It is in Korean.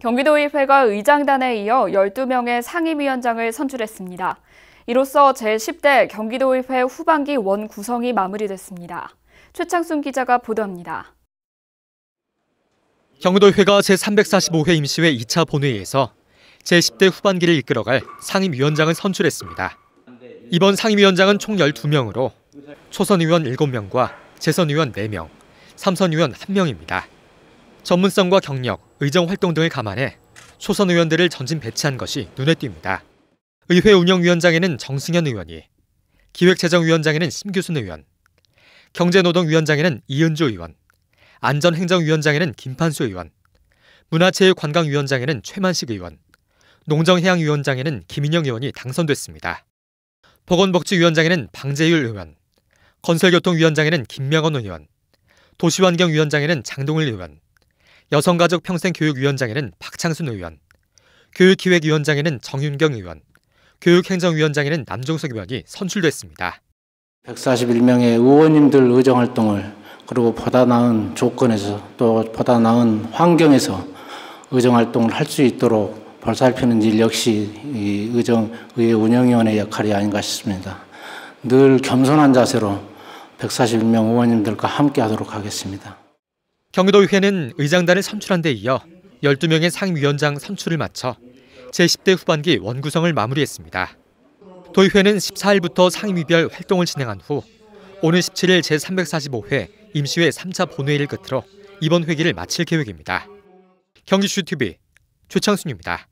경기도의회가 의장단에 이어 12명의 상임위원장을 선출했습니다. 이로써 제10대 경기도의회 후반기 원 구성이 마무리됐습니다. 최창순 기자가 보도합니다. 경기도의회가 제345회 임시회 2차 본회의에서 제10대 후반기를 이끌어갈 상임위원장을 선출했습니다. 이번 상임위원장은 총 12명으로 초선의원 7명과 재선의원 4명, 삼선의원 1명입니다. 전문성과 경력, 의정 활동 등을 감안해 초선 의원들을 전진 배치한 것이 눈에 띕니다. 의회 운영위원장에는 정승현 의원이, 기획재정위원장에는 심규순 의원, 경제노동위원장에는 이은주 의원, 안전행정위원장에는 김판수 의원, 문화체육관광위원장에는 최만식 의원, 농정해양위원장에는 김인영 의원이 당선됐습니다. 보건복지위원장에는 방재율 의원, 건설교통위원장에는 김명원 의원, 도시환경위원장에는 장동일 의원, 여성가족 평생교육위원장에는 박창순 의원, 교육기획위원장에는 정윤경 의원, 교육행정위원장에는 남종석 의원이 선출됐습니다. 141명의 의원님들 의정활동을 그리고 보다 나은 조건에서 또 보다 나은 환경에서 의정활동을 할 수 있도록 보살피는 일 역시 의정의 운영위원회 역할이 아닌가 싶습니다. 늘 겸손한 자세로 141명 의원님들과 함께 하도록 하겠습니다. 경기도의회는 의장단을 선출한 데 이어 12명의 상위원장 선출을 마쳐 제10대 후반기 원구성을 마무리했습니다. 도의회는 14일부터 상임위별 활동을 진행한 후오늘 17일 제345회 임시회 3차 본회의를 끝으로 이번 회기를 마칠 계획입니다. 경기슈TV 최창순입니다.